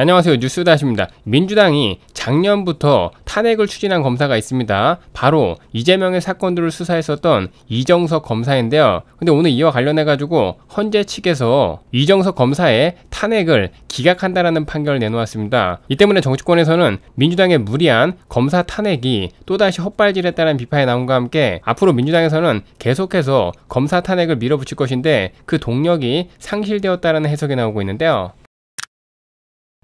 안녕하세요. 뉴스다십니다. 민주당이 작년부터 탄핵을 추진한 검사가 있습니다. 바로 이재명의 사건들을 수사했었던 이정석 검사인데요. 근데 오늘 이와 관련해 가지고 헌재 측에서 이정석 검사의 탄핵을 기각한다라는 판결을 내놓았습니다. 이 때문에 정치권에서는 민주당의 무리한 검사 탄핵이 또다시 헛발질했다는 비판이 나온과 함께 앞으로 민주당에서는 계속해서 검사 탄핵을 밀어붙일 것인데 그 동력이 상실되었다라는 해석이 나오고 있는데요.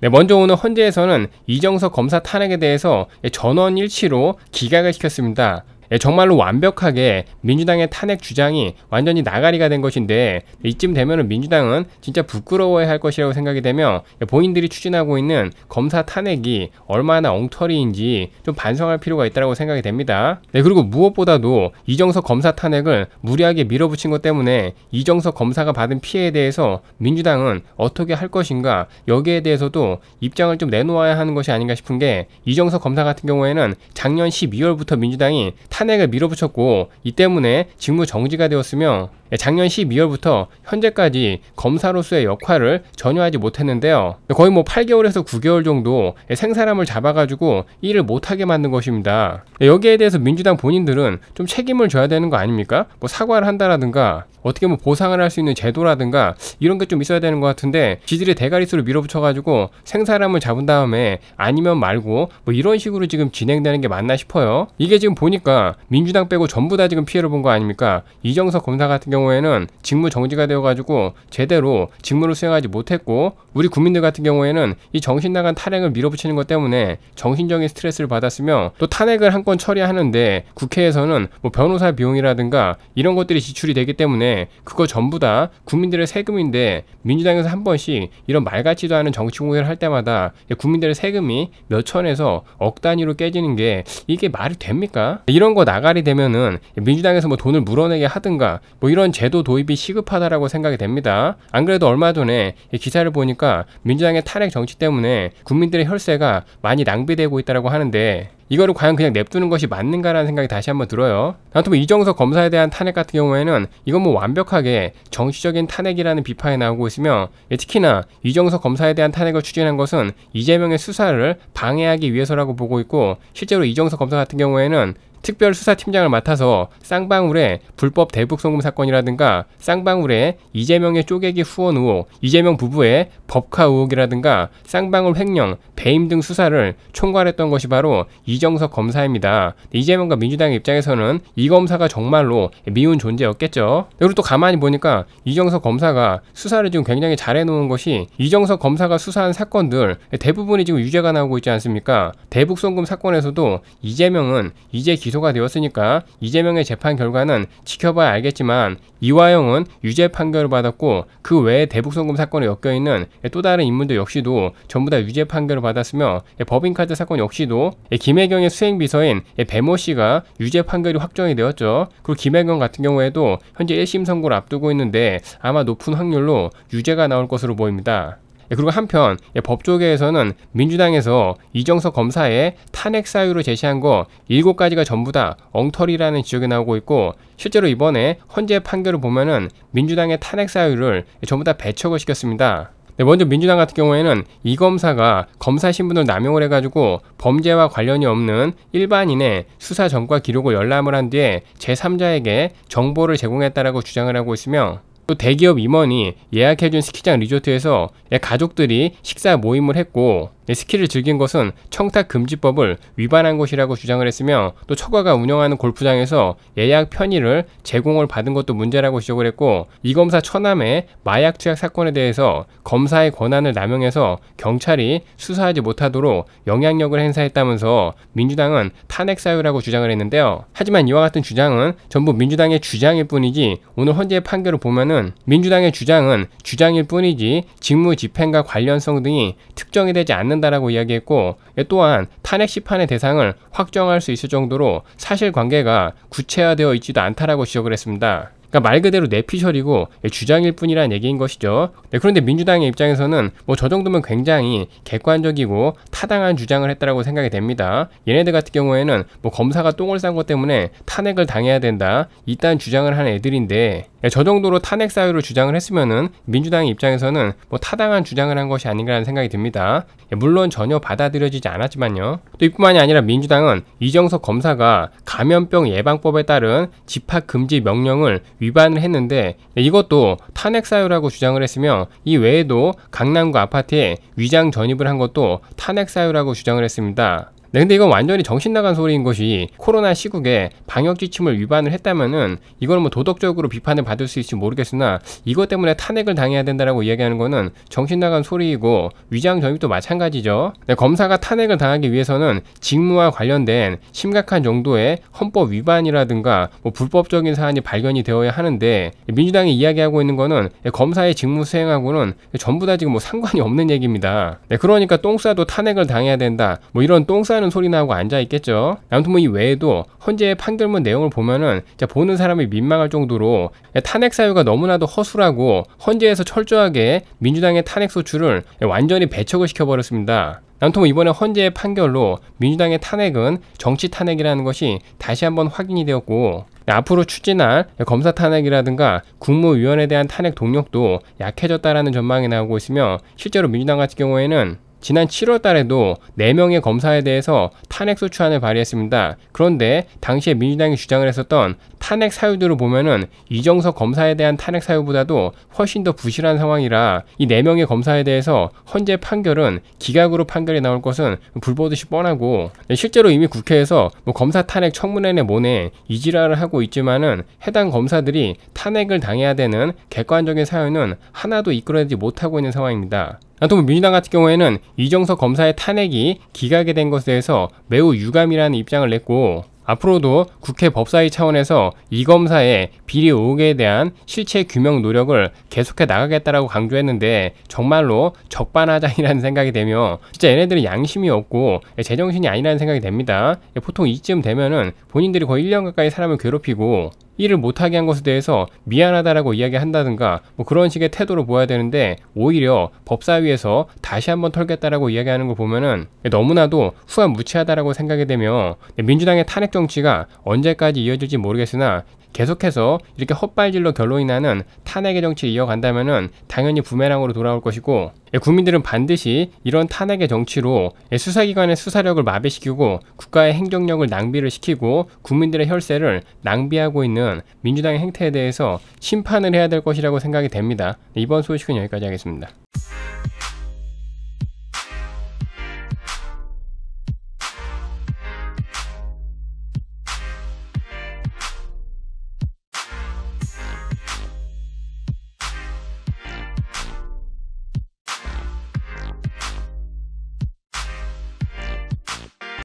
네, 먼저 오늘 헌재에서는 이정석 검사 탄핵에 대해서 전원 일치로 기각을 시켰습니다. 예, 정말로 완벽하게 민주당의 탄핵 주장이 완전히 나가리가 된 것인데 이쯤 되면 민주당은 진짜 부끄러워야 할 것이라고 생각이 되며 예, 본인들이 추진하고 있는 검사 탄핵이 얼마나 엉터리인지 좀 반성할 필요가 있다고 생각이 됩니다. 네, 그리고 무엇보다도 이정석 검사 탄핵을 무리하게 밀어붙인 것 때문에 이정석 검사가 받은 피해에 대해서 민주당은 어떻게 할 것인가 여기에 대해서도 입장을 좀 내놓아야 하는 것이 아닌가 싶은 게 이정석 검사 같은 경우에는 작년 12월부터 민주당이 탄핵을 밀어붙였고 이 때문에 직무 정지가 되었으며 예, 작년 12월부터 현재까지 검사로서의 역할을 전혀 하지 못했는데요. 거의 뭐 8개월에서 9개월 정도 예, 생사람을 잡아가지고 일을 못하게 만든 것입니다. 예, 여기에 대해서 민주당 본인들은 좀 책임을 져야 되는 거 아닙니까? 뭐 사과를 한다라든가 어떻게 뭐 보상을 할 수 있는 제도라든가 이런 게 좀 있어야 되는 것 같은데 지들이 대가리수를 밀어붙여가지고 생사람을 잡은 다음에 아니면 말고 뭐 이런 식으로 지금 진행되는 게 맞나 싶어요. 이게 지금 보니까 민주당 빼고 전부 다 지금 피해를 본 거 아닙니까? 이정석 검사 같은 경우 경우에는 직무 정지가 되어가지고 제대로 직무를 수행하지 못했고 우리 국민들 같은 경우에는 이 정신 나간 탄핵을 밀어붙이는 것 때문에 정신적인 스트레스를 받았으며 또 탄핵을 한 건 처리하는데 국회에서는 뭐 변호사 비용이라든가 이런 것들이 지출이 되기 때문에 그거 전부 다 국민들의 세금인데 민주당에서 한 번씩 이런 말 같지도 않은 정치 공세를 할 때마다 국민들의 세금이 몇천에서 억 단위로 깨지는 게 이게 말이 됩니까? 이런 거 나가리 되면은 민주당에서 뭐 돈을 물어내게 하든가 뭐 이런 이런 제도 도입이 시급하다라고 생각이 됩니다. 안 그래도 얼마 전에 기사를 보니까 민주당의 탄핵 정치 때문에 국민들의 혈세가 많이 낭비되고 있다고 하는데 이거를 과연 그냥 냅두는 것이 맞는가라는 생각이 다시 한번 들어요. 아무튼 이정석 검사에 대한 탄핵 같은 경우에는 이건 뭐 완벽하게 정치적인 탄핵이라는 비판이 나오고 있으며 예, 특히나 이정석 검사에 대한 탄핵을 추진한 것은 이재명의 수사를 방해하기 위해서라고 보고 있고 실제로 이정석 검사 같은 경우에는 특별수사팀장을 맡아서 쌍방울의 불법 대북송금 사건이라든가 쌍방울의 이재명의 쪼개기 후원 의혹, 이재명 부부의 법카 의혹이라든가 쌍방울 횡령, 배임 등 수사를 총괄했던 것이 바로 이정석 검사입니다. 이재명과 민주당 입장에서는 이 검사가 정말로 미운 존재였겠죠. 그리고 또 가만히 보니까 이정석 검사가 수사를 지금 굉장히 잘 해놓은 것이 이정석 검사가 수사한 사건들 대부분이 지금 유죄가 나오고 있지 않습니까? 대북송금 사건에서도 이재명은 이제 기소 기소가 되었으니까 이재명의 재판 결과는 지켜봐야 알겠지만 이화영은 유죄 판결을 받았고 그 외에 대북송금 사건에 엮여있는 또 다른 인물들 역시도 전부 다 유죄 판결을 받았으며 예, 법인카드 사건 역시도 예, 김혜경의 수행비서인 예, 배모 씨가 유죄 판결이 확정이 되었죠. 그리고 김혜경 같은 경우에도 현재 1심 선고를 앞두고 있는데 아마 높은 확률로 유죄가 나올 것으로 보입니다. 예, 그리고 한편 예, 법조계에서는 민주당에서 이정석 검사의 탄핵 사유로 제시한 거 7가지가 전부 다 엉터리라는 지적이 나오고 있고 실제로 이번에 헌재 판결을 보면은 민주당의 탄핵 사유를 전부 다 배척을 시켰습니다. 네, 먼저 민주당 같은 경우에는 이 검사가 검사 신분을 남용을 해가지고 범죄와 관련이 없는 일반인의 수사 전과 기록을 열람을 한 뒤에 제3자에게 정보를 제공했다라고 주장을 하고 있으며 또 대기업 임원이 예약해준 스키장 리조트에서 가족들이 식사 모임을 했고 스키를 즐긴 것은 청탁 금지법을 위반한 것이라고 주장을 했으며 또 처가가 운영하는 골프장에서 예약 편의를 제공을 받은 것도 문제라고 지적을 했고 이 검사 처남의 마약 투약 사건에 대해서 검사의 권한을 남용해서 경찰이 수사하지 못하도록 영향력을 행사했다면서 민주당은 탄핵 사유라고 주장을 했는데요. 하지만 이와 같은 주장은 전부 민주당의 주장일 뿐이지 오늘 헌재의 판결을 보면은 민주당의 주장은 주장일 뿐이지 직무 집행과 관련성 등이 특정이 되지 않는 않는다라고 이야기했고 예, 또한 탄핵 심판의 대상을 확정할 수 있을 정도로 사실관계가 구체화되어 있지도 않다라고 지적을 했습니다. 그러니까 말 그대로 내피셜이고 주장일 뿐이라는 얘기인 것이죠. 네, 그런데 민주당의 입장에서는 뭐 저 정도면 굉장히 객관적이고 타당한 주장을 했다라고 생각이 됩니다. 얘네들 같은 경우에는 뭐 검사가 똥을 싼 것 때문에 탄핵을 당해야 된다. 이딴 주장을 한 애들인데 네, 저 정도로 탄핵 사유로 주장을 했으면은 민주당의 입장에서는 뭐 타당한 주장을 한 것이 아닌가라는 생각이 듭니다. 네, 물론 전혀 받아들여지지 않았지만요. 또 이뿐만이 아니라 민주당은 이정석 검사가 감염병 예방법에 따른 집합 금지 명령을 위반을 했는데 이것도 탄핵 사유라고 주장을 했으며 이 외에도 강남구 아파트에 위장 전입을 한 것도 탄핵 사유라고 주장을 했습니다. 네, 근데 이건 완전히 정신 나간 소리인 것이 코로나 시국에 방역 지침을 위반을 했다면은 이걸뭐 도덕적으로 비판을 받을 수 있을지 모르겠으나 이것 때문에 탄핵을 당해야 된다라고 이야기하는 거는 정신 나간 소리이고 위장 전입도 마찬가지죠. 네, 검사가 탄핵을 당하기 위해서는 직무와 관련된 심각한 정도의 헌법 위반이라든가 뭐 불법적인 사안이 발견이 되어야 하는데 민주당이 이야기하고 있는 거는 검사의 직무 수행하고는 전부 다 지금 뭐 상관이 없는 얘기입니다. 네, 그러니까 똥싸도 탄핵을 당해야 된다. 뭐 이런 똥싸는 삐는 소리 나고 앉아 있겠죠. 아무튼 뭐이 외에도 헌재의 판결문 내용을 보면은 보는 사람이 민망할 정도로 탄핵 사유가 너무나도 허술하고 헌재에서 철저하게 민주당의 탄핵 소출을 완전히 배척을 시켜버렸습니다. 아무튼 이번에 헌재의 판결로 민주당의 탄핵은 정치 탄핵이라는 것이 다시 한번 확인이 되었고 앞으로 추진할 검사 탄핵이라든가 국무위원에 대한 탄핵 동력도 약해졌다라는 전망이 나오고 있으며 실제로 민주당 같은 경우에는 지난 7월 달에도 4명의 검사에 대해서 탄핵 소추안을 발의했습니다. 그런데 당시에 민주당이 주장을 했었던 탄핵 사유들을 보면은 이정석 검사에 대한 탄핵 사유보다도 훨씬 더 부실한 상황이라 이 4명의 검사에 대해서 헌재 판결은 기각으로 판결이 나올 것은 불보듯이 뻔하고 네, 실제로 이미 국회에서 뭐 검사 탄핵 청문회에 모네 이지랄을 하고 있지만은 해당 검사들이 탄핵을 당해야 되는 객관적인 사유는 하나도 이끌어내지 못하고 있는 상황입니다. 또 민주당 같은 경우에는 이정석 검사의 탄핵이 기각이 된 것에 대해서 매우 유감이라는 입장을 냈고 앞으로도 국회 법사위 차원에서 이 검사의 비리 의혹에 대한 실체 규명 노력을 계속해 나가겠다라고 강조했는데 정말로 적반하장이라는 생각이 되며 진짜 얘네들은 양심이 없고 제정신이 아니라는 생각이 됩니다. 보통 이쯤 되면은 본인들이 거의 1년 가까이 사람을 괴롭히고 일을 못하게 한 것에 대해서 미안하다라고 이야기한다든가 뭐 그런 식의 태도로보아야 되는데 오히려 법사위에서 다시 한번 털겠다라고 이야기하는 걸 보면은 너무나도 후한 무치하다라고 생각이 되며 민주당의 탄핵 정치가 언제까지 이어질지 모르겠으나 계속해서 이렇게 헛발질로 결로 인하는 탄핵의 정치를 이어간다면 당연히 부메랑으로 돌아올 것이고 예, 국민들은 반드시 이런 탄핵의 정치로 예, 수사기관의 수사력을 마비시키고 국가의 행정력을 낭비를 시키고 국민들의 혈세를 낭비하고 있는 민주당의 행태에 대해서 심판을 해야 될 것이라고 생각이 됩니다. 이번 소식은 여기까지 하겠습니다.